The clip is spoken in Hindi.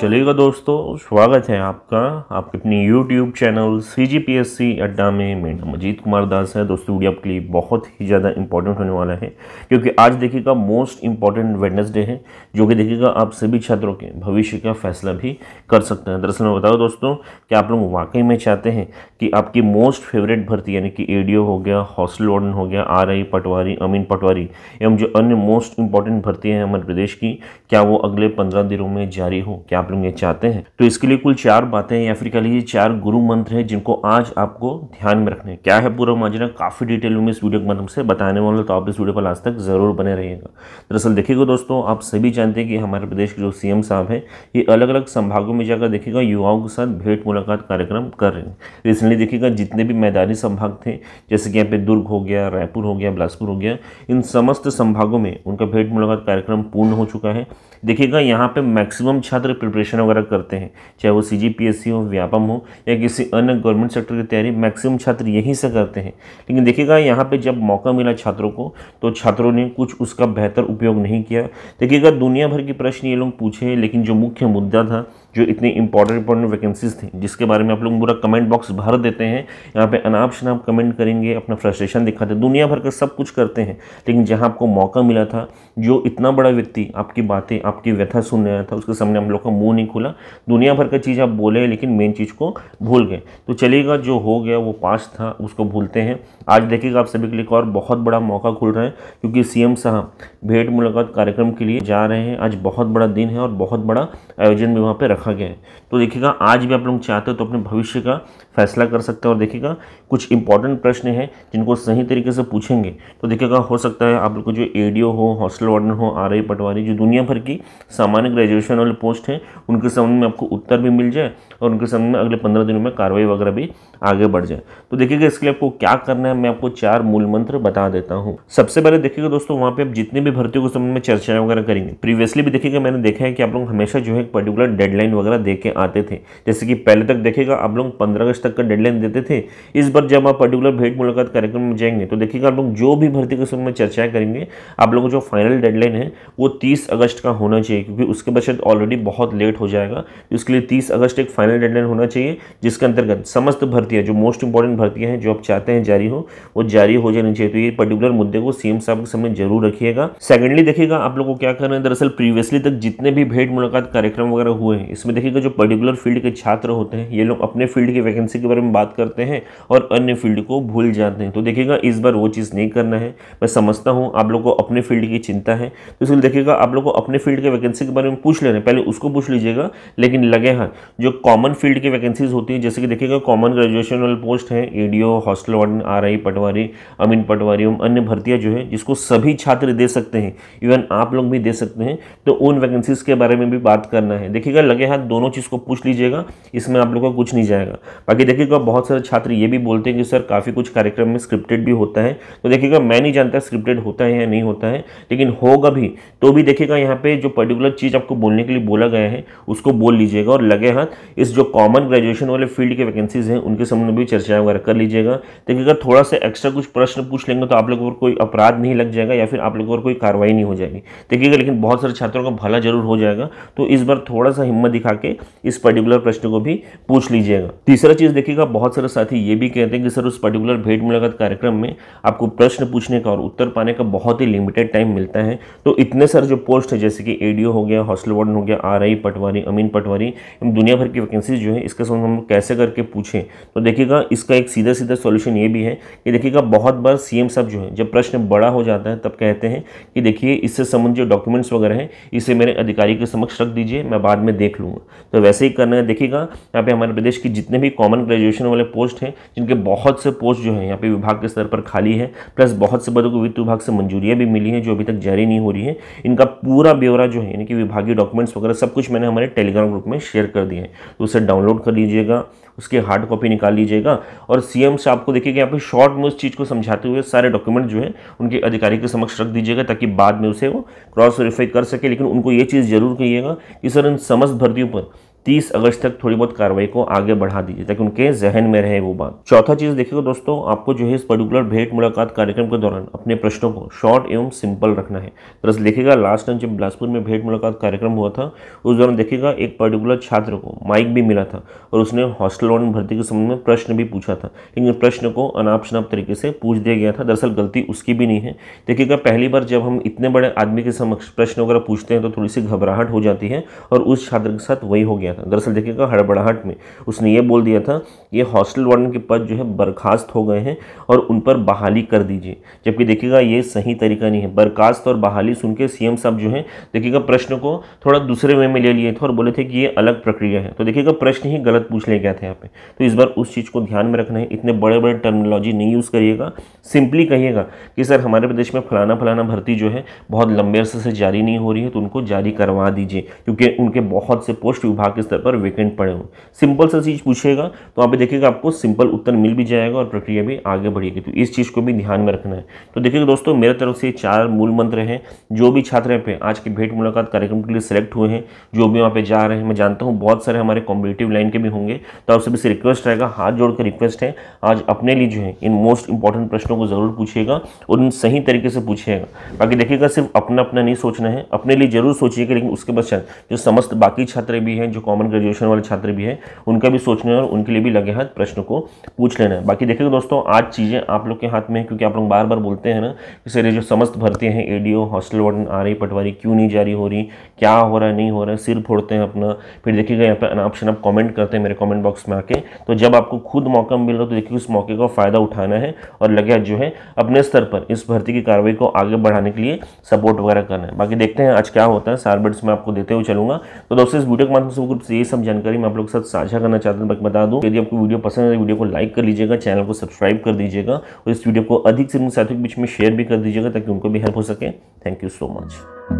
चलेगा दोस्तों स्वागत है आपका आपके अपनी YouTube channel C G P S C Adda में मेरा अजीत कुमार दास है दोस्तों वीडियो आपके लिए बहुत ही ज़्यादा इंपॉर्टेंट होने वाला है क्योंकि आज देखिएगा मोस्ट इंपॉर्टेंट वेडनेसडे है जो कि देखिएगा आप सभी छात्रों के भविष्य का फैसला भी कर सकते हैं दरअसल मैं बताओ दोस्तों कि आप लोग वाकई में चाहते हैं कि आपकी मोस्ट फेवरेट भर्ती यानी कि ए हो गया हॉस्टल वार्डन हो गया आर आई पटवारी अमीन पटवारी एवं जो अन्य मोस्ट इंपॉर्टेंट भर्ती हैं हमारे प्रदेश की क्या वो अगले पंद्रह दिनों में जारी हो क्या आप लोग ये चाहते हैं तो इसके लिए कुल चार बातें या फिर कह लीजिए चार गुरु मंत्र हैं जिनको आज आपको ध्यान में रखने क्या है पूरा माजरा काफ़ी डिटेल में इस वीडियो के माध्यम से बताने वाला तो आप इस वीडियो पर आज तक ज़रूर बने रहिएगा दरअसल देखिएगा दोस्तों आप सभी जानते हैं कि हमारे प्रदेश के जो सीएम साहब हैं ये अलग अलग संभागों में जाकर देखिएगा युवाओं के साथ भेंट मुलाकात कार्यक्रम कर रहे हैं रिसेंटली देखिएगा जितने भी मैदानी संभाग थे जैसे कि यहाँ पे दुर्ग हो गया रायपुर हो गया बिलासपुर हो गया इन समस्त संभागों में उनका भेंट मुलाकात कार्यक्रम पूर्ण हो चुका है देखिएगा यहाँ पे मैक्सिमम छात्र प्रिपरेशन प्रिपरेशन वगैरह करते हैं चाहे वो सी जी पी एस सी हो व्यापम हो या किसी अन्य गवर्नमेंट सेक्टर की तैयारी मैक्सिमम छात्र यहीं से करते हैं लेकिन देखिएगा यहाँ पे जब मौका मिला छात्रों को तो छात्रों ने कुछ उसका बेहतर उपयोग नहीं किया देखिएगा दुनिया भर के प्रश्न ये लोग पूछे लेकिन जो मुख्य मुद्दा था जो इतनी इंपॉर्टेंट इंपॉर्टेंट वैकेंसीज थी जिसके बारे में आप लोग पूरा कमेंट बॉक्स भर देते हैं यहाँ पे अनाप शनाप कमेंट करेंगे अपना फ्रस्ट्रेशन दिखाते हैं दुनिया भर का सब कुछ करते हैं लेकिन जहाँ आपको मौका मिला था जो इतना बड़ा व्यक्ति आपकी बातें आपकी व्यथा सुन रहा था उसके सामने हम लोग का मुँह नहीं खुला दुनिया भर का चीज़ आप बोले लेकिन मेन चीज़ को भूल गए तो चलेगा जो हो गया वो पास था उसको भूलते हैं आज देखिएगा आप सभी के लिए और बहुत बड़ा मौका खुल रहा है क्योंकि सी साहब भेंट मुलाकात कार्यक्रम के लिए जा रहे हैं आज बहुत बड़ा दिन है और बहुत बड़ा आयोजन भी वहाँ पर रखा गया है तो देखिएगा आज भी आप लोग चाहते हो तो अपने भविष्य का फैसला कर सकते हैं और देखिएगा कुछ इंपॉर्टेंट प्रश्न हैं जिनको सही तरीके से पूछेंगे तो देखिएगा हो सकता है आप लोग को जो एडीओ हो हॉस्टल वार्डन हो आर पटवारी जो दुनिया भर की सामान्य ग्रेजुएशन वाले पोस्ट हैं उनके संबंध में आपको उत्तर भी मिल जाए और उनके संबंध में अगले पंद्रह दिनों में कार्रवाई वगैरह भी आगे बढ़ जाए तो देखिएगा इसके लिए आपको क्या करना है मैं आपको चार मूल मंत्र बता देता हूँ सबसे पहले देखिएगा दोस्तों वहाँ पर आप जितने भी भर्तियों के संबंध में चर्चाएँ वगैरह करेंगे प्रीवियसली भी देखिएगा मैंने देखा है कि आप लोग हमेशा जो है एक पर्टिकुलर डेडलाइन डेडलाइन वगैरह दे के आते थे जैसे कि पहले तक देखेगा आप लोग पंद्रह अगस्त तक का डेडलाइन देते थे इस बार जब आप पर्टिकुलर भेंट मुलाकात कार्यक्रम में जाएंगे तो देखिएगा आप लोग जो भी भर्ती के समय में चर्चाएं करेंगे आप लोगों जो फाइनल डेडलाइन है वो तीस अगस्त का होना चाहिए क्योंकि उसके बाद शायद ऑलरेडी बहुत लेट हो जाएगा उसके लिए तीस अगस्त एक फाइनल डेडलाइन होना चाहिए जिसके अंतर्गत समस्त भर्तियाँ जो मोस्ट इंपॉर्टेंट भर्तियाँ हैं जो आप चाहते हैं जारी हो वो जारी हो जानी चाहिए तो ये पर्टिकुलर मुद्दे को सीएम साहब के समय जरूर रखिएगा सेकेंडली देखिएगा आप लोगों को क्या करना है दरअसल प्रीवियसली तक जितने भी भेंट मुलाकात कार्यक्रम वगैरह हुए हैं इसमें देखिएगा जो पर्टिकुलर फील्ड के छात्र होते हैं ये लोग अपने फील्ड की वैकेंसी के बारे में बात करते हैं और अन्य फील्ड को भूल जाते हैं तो देखिएगा इस बार वो चीज़ नहीं करना है मैं समझता हूँ आप लोग को अपने फील्ड की चिंता है तो इसलिए देखिएगा आप लोग को अपने फील्ड के वैकेंसी के बारे में पूछ लेना पहले उसको पूछ लीजिएगा लेकिन लगे हाथ जो कॉमन फील्ड की वैकेंसीज होती है जैसे कि देखिएगा कॉमन ग्रेजुएशन वाले पोस्ट है A D O hostel warden R I patwari amin patwari एवं अन्य भर्तियाँ जो है जिसको सभी छात्र दे सकते हैं इवन आप लोग भी दे सकते हैं तो उन वैकेंसीज के बारे में भी बात करना है देखिएगा लगे हाँ, हाथ दोनों चीज़ को पूछ लीजिएगा इसमें आप लोग का कुछ नहीं जाएगा बाकी देखिएगा बहुत सारे छात्र ये भी बोलते हैं कि सर काफ़ी कुछ कार्यक्रम में स्क्रिप्टेड भी होता है तो देखिएगा मैं नहीं जानता स्क्रिप्टेड होता है या नहीं होता है लेकिन होगा भी तो भी देखिएगा यहाँ पर जो पर्टिकुलर चीज़ आपको बोलने के लिए बोला गया है उसको बोल लीजिएगा और लगे हाथ इस जो कॉमन ग्रेजुएशन वाले फील्ड के वैकेंसीज हैं उनके संबंध में भी चर्चाएं वगैरह कर लीजिएगा देखिएगा थोड़ा सा एक्स्ट्रा कुछ प्रश्न पूछ लेंगे तो आप लोगों पर कोई अपराध नहीं लग जाएगा या फिर आप लोगों पर कोई कार्रवाई नहीं हो जाएगी देखिएगा लेकिन बहुत सारे छात्रों का भला जरूर हो जाएगा तो इस बार थोड़ा सा हिम्मत दिखा के इस पर्टिकुलर प्रश्न को भी पूछ लीजिएगा तीसरा चीज़ देखिएगा बहुत सारे साथी ये भी कहते हैं कि सर उस पर्टिकुलर भेंट मुलाकात कार्यक्रम में आपको प्रश्न पूछने का और उत्तर पाने का बहुत ही लिमिटेड टाइम मिलता है तो इतने सारे जो पोस्ट है जैसे कि एडीओ हो गया हॉस्टल वार्डन हो गया आर आई पटवारी अमीन पटवारी दुनिया भर की वैकेंसीज जो है इसके संबंध हम कैसे करके पूछें तो देखिएगा इसका एक सीधा सीधा सोल्यूशन ये भी है कि देखिएगा बहुत बार सीएम साहब जो है जब प्रश्न बड़ा हो जाता है तब कहते हैं कि देखिए इससे संबंधित जो डॉक्यूमेंट्स वगैरह हैं इसे मेरे अधिकारी के समक्ष रख दीजिए मैं बाद में देख लूँ करूँगा तो वैसे ही करना है देखिएगा यहाँ पे हमारे प्रदेश की जितने भी कॉमन ग्रेजुएशन वाले पोस्ट हैं जिनके बहुत से पोस्ट जो है यहाँ पे विभाग के स्तर पर खाली है प्लस बहुत से पदों को वित्त विभाग से मंजूरियाँ भी मिली हैं जो अभी तक जारी नहीं हो रही है इनका पूरा ब्यौरा जो है यानी कि विभागीय डॉक्यूमेंट्स वगैरह सब कुछ मैंने हमारे टेलीग्राम ग्रुप में शेयर कर दिए हैं तो उसे डाउनलोड कर लीजिएगा उसकी हार्ड कॉपी निकाल लीजिएगा और सीएम से आपको देखिए कि यहाँ पे शॉर्ट में उस चीज़ को समझाते हुए सारे डॉक्यूमेंट जो है उनके अधिकारी के समक्ष रख दीजिएगा ताकि बाद में उसे वो क्रॉस वेरीफाई कर सके लेकिन उनको ये चीज़ जरूर कहिएगा कि सर इन समस्त भर्तियों पर तीस अगस्त तक थोड़ी बहुत कार्रवाई को आगे बढ़ा दीजिए ताकि उनके जहन में रहे वो बात चौथा चीज़ देखिएगा दोस्तों आपको जो है इस पर्टिकुलर भेंट मुलाकात कार्यक्रम के दौरान अपने प्रश्नों को शॉर्ट एवं सिंपल रखना है दरअसल देखिएगा लास्ट टाइम जब बिलासपुर में भेंट मुलाकात कार्यक्रम हुआ था उस दौरान देखिएगा एक पर्टिकुलर छात्र को माइक भी मिला था और उसने हॉस्टल वार्डन भर्ती के संबंध में प्रश्न भी पूछा था लेकिन प्रश्न को अनाप शनाप तरीके से पूछ दिया गया था दरअसल गलती उसकी भी नहीं है देखिएगा पहली बार जब हम इतने बड़े आदमी के समक्ष प्रश्न वगैरह पूछते हैं तो थोड़ी सी घबराहट हो जाती है और उस छात्र के साथ वही हो गया था दरअसल देखिएगा हड़बड़ाहट में उसने ये बोल दिया था ये हॉस्टल वार्डन के पद जो है बर्खास्त हो गए हैं और उन पर बहाली कर दीजिए जबकि देखिएगा ये सही तरीका नहीं है बर्खास्त और बहाली सुन के सी साहब जो है देखिएगा प्रश्न को थोड़ा दूसरे वे में ले लिए थे और बोले थे कि ये अलग प्रक्रिया है तो देखिएगा प्रश्न ही गलत पूछ ले गया था यहाँ पे तो इस बार उस चीज़ को ध्यान में रखना है इतने बड़े बड़े टर्मिनोलॉजी नहीं यूज़ करिएगा सिंपली कहिएगा कि सर हमारे प्रदेश में फलाना फलाना भर्ती जो है बहुत लंबे अरसे से जारी नहीं हो रही है तो उनको जारी करवा दीजिए क्योंकि उनके बहुत से पोस्ट विभाग के स्तर पर वेकेंट पड़े हों सिंपल सा चीज़ पूछेगा तो वहाँ पे देखिएगा आपको सिंपल उत्तर मिल भी जाएगा और प्रक्रिया भी आगे बढ़ेगी तो इस चीज़ को भी ध्यान में रखना है तो देखिएगा दोस्तों मेरे तरफ से चार मूल मंत्र हैं जो भी छात्र यहाँ पे आज के भेंट मुलाकात कार्यक्रम के लिए सिलेक्ट हुए हैं जो भी वहाँ पर जा रहे हैं मैं जानता हूँ बहुत सारे हमारे कॉम्पिटेटिव लाइन के भी होंगे तो आप सभी से रिक्वेस्ट रहेगा हाथ जोड़कर रिक्वेस्ट है आज अपने लिए जो है इन मोस्ट इंपॉर्टेंट प्रश्नों को ज़रूर पूछेगा और उन सही तरीके से पूछेगा बाकी देखिएगा सिर्फ अपना अपना नहीं सोचना है अपने लिए जरूर सोचिएगा लेकिन उसके पश्चात जो समस्त बाकी छात्र भी हैं जो कॉमन ग्रेजुएशन वाले छात्र भी है उनका भी सोचना है और उनके लिए भी लगे हाथ प्रश्न को पूछ लेना है बाकी देखिएगा दोस्तों आज चीज़ें आप लोग के हाथ में है क्योंकि आप लोग बार बार बोलते हैं ना कि सर ये जो समस्त भर्ती हैं ए हॉस्टल वार्डन आ रही पटवारी क्यों नहीं जारी हो रही क्या हो रहा है नहीं हो रहा है सिर फोड़ते हैं अपना फिर देखिएगा यहाँ पर ऑप्शन आप कॉमेंट करते हैं मेरे कॉमेंट बॉक्स में आके तो जब आपको खुद मौका मिल रहा है तो देखिए उस मौके का फ़ायदा उठाना है और लगे जो है अपने स्तर पर इस भर्ती की कार्रवाई को आगे बढ़ाने के लिए सपोर्ट वगैरह करना है बाकी देखते हैं आज क्या होता है सारबिट्स में आपको देते हुए चलूंगा तो दोस्तों इस वीडियो के माध्यम से तो ये सब जानकारी मैं आप लोग के साथ साझा करना चाहता हूँ बता दूँ यदि आपको वीडियो पसंद है तो वीडियो को लाइक कर लीजिएगा चैनल को सब्सक्राइब कर दीजिएगा और इस वीडियो को अधिक से अधिक साथियों के बीच में शेयर भी कर दीजिएगा ताकि उनको भी हेल्प हो सके थैंक यू सो मच